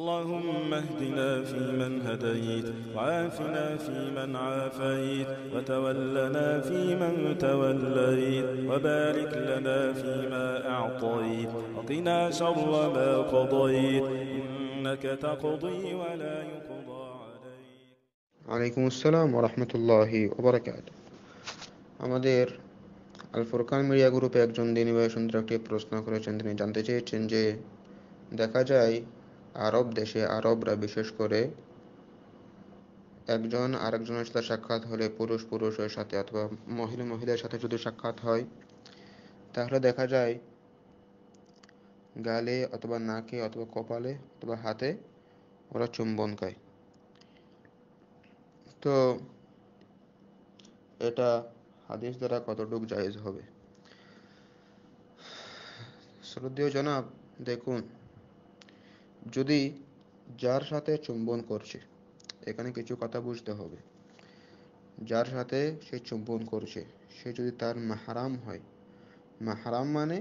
اللهم اهدنا فيمن هديت وعافنا فيمن عافيت وتولنا فيمن توليت وبارك لنا فيما أعطيت وقنا شر ما قضيت إنك تقضي ولا يقضى عليك عليكم السلام ورحمة الله وبركاته আমাদের আল ফুরকান মিডিয়া গ্রুপে একজন দিনী ভাই সুন্দর একটি প্রশ্ন করেছেন তিনি জানতে চেয়েছেন যে দেখা যায় আরব দেশে আরবরা বিশেষ করে একজন আরেকজনের সাথে সাক্ষাৎ হলে পুরুষ পুরুষের সাথে অথবা মহিলা মহিলার সাথে যদি সাক্ষাৎ হয় তাহলে দেখা যায় গালে অথবা নাকে অথবা কপালে অথবা হাতে ওরা চুম্বন খায় তো এটা হাদিস দ্বারা কতটুক জায়েজ হবে শ্রদ্ধেয় জনাব দেখুন যদি যার সাথে চুম্বন করছে এখানে কিছু কথা বুঝতে হবে যার সাথে সে চুম্বন করছে সে যদি তার মাহারাম হয় মাহারাম মানে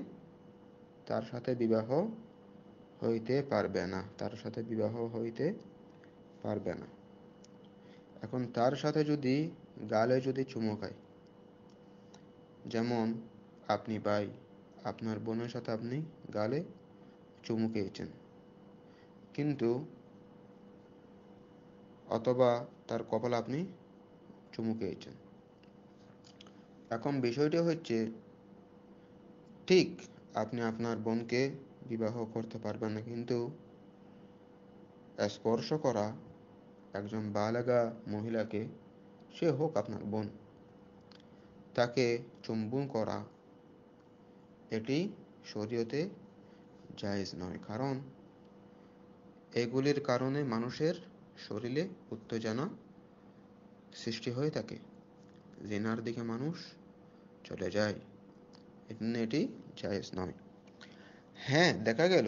তার সাথে বিবাহ হইতে পারবে না তার সাথে বিবাহ হইতে পারবে না এখন তার সাথে যদি গালে যদি চুমকায় যেমন আপনি ভাই আপনার বোনের সাথে আপনি গালে চুমু খেয়েছেন কিন্তু অথবা তার কপাল আপনি চুমু খেয়েছেন এখন বিষয়টি হচ্ছে ঠিক আপনি আপনার বোনকে বিবাহ করতে পারবেন না কিন্তু স্পর্শ করা একজন বালাগা মহিলাকে সে হোক আপনার বোন তাকে চুম্বন করা এটি শরীয়তে জায়েজ নয় কারণ এগুলির কারণে মানুষের শরীরে উত্তেজনা সৃষ্টি হয়ে থাকে জেনার দিকে মানুষ চলে যায় এটি জায়েজ নয় হ্যাঁ দেখা গেল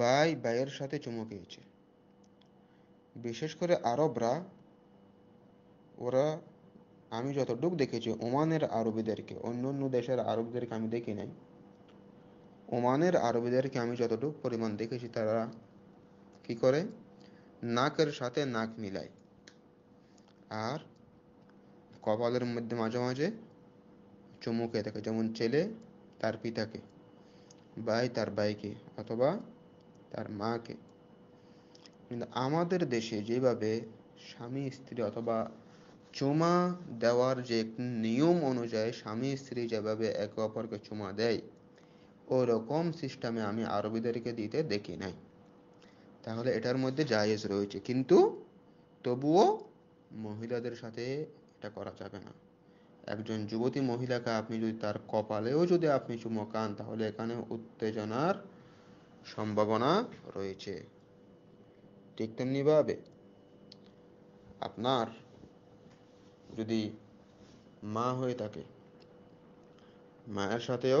বাই বাইয়ের সাথে চমকিয়েছে বিশেষ করে আরবরা ওরা আমি যতটুকু দেখেছি ওমানের আরবিদেরকে অন্য অন্য দেশের আরবদেরকে আমি দেখি নাই ওমানের আরবিদেরকে আমি যতটুকু পরিমাণ দেখেছি তারা কি করে নাকের সাথে নাক মিলায় আর কপালের মধ্যে মাঝে মাঝে চুমু খেয়ে থাকে যেমন ছেলে তার পিতাকে ভাই তার ভাইকে অথবা তার মাকে কিন্তু আমাদের দেশে যেভাবে স্বামী স্ত্রী অথবা চুমা দেওয়ার যে নিয়ম অনুযায়ী স্বামী স্ত্রী যেভাবে একে অপরকে চুমা দেয় ওরকম সিস্টেমে আমি আরবিদেরকে দিতে দেখি নাই তাহলে এটার মধ্যে জায়েজ রয়েছে কিন্তু তবুও মহিলাদের সাথে এটা করা যাবে না একজন যুবতী মহিলাকে আপনি যদি তার কপালেও যদি আপনি চুমকান তাহলে এখানে উত্তেজনার সম্ভাবনা রয়েছে ঠিক তেমনিভাবে আপনার যদি মা হয়ে থাকে মায়ের সাথেও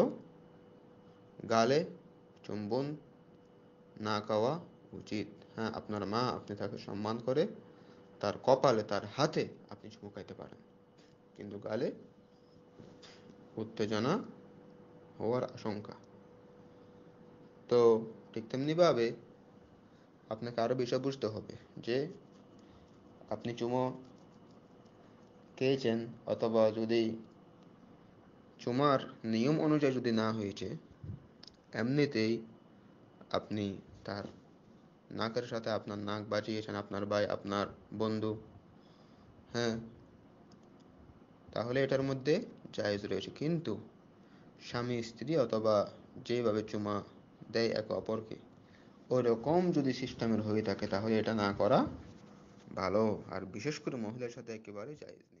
গালে চুম্বন না খাওয়া উচিত হ্যাঁ আপনার মা আপনি তাকে সম্মান করে তার কপালে তার হাতে আপনি চুমু খাইতে পারেন কিন্তু গালে উত্তেজনা হওয়ার আশঙ্কা তো ঠিক তেমনিভাবে আপনাকে আরও বিষয় বুঝতে হবে যে আপনি চুমো খেয়েছেন অথবা যদি চুমার নিয়ম অনুযায়ী যদি না হয়েছে এমনিতেই আপনি তার নাকের সাথে আপনার নাক বাঁচিয়েছেন আপনার ভাই আপনার বন্ধু হ্যাঁ তাহলে এটার মধ্যে জায়জ রয়েছে কিন্তু স্বামী স্ত্রী অথবা যেভাবে চুমা দেয় একে অপরকে ওরকম যদি সিস্টেমের হয়ে থাকে তাহলে এটা না করা ভালো আর বিশেষ করে মহিলার সাথে একেবারে জায়জ নেই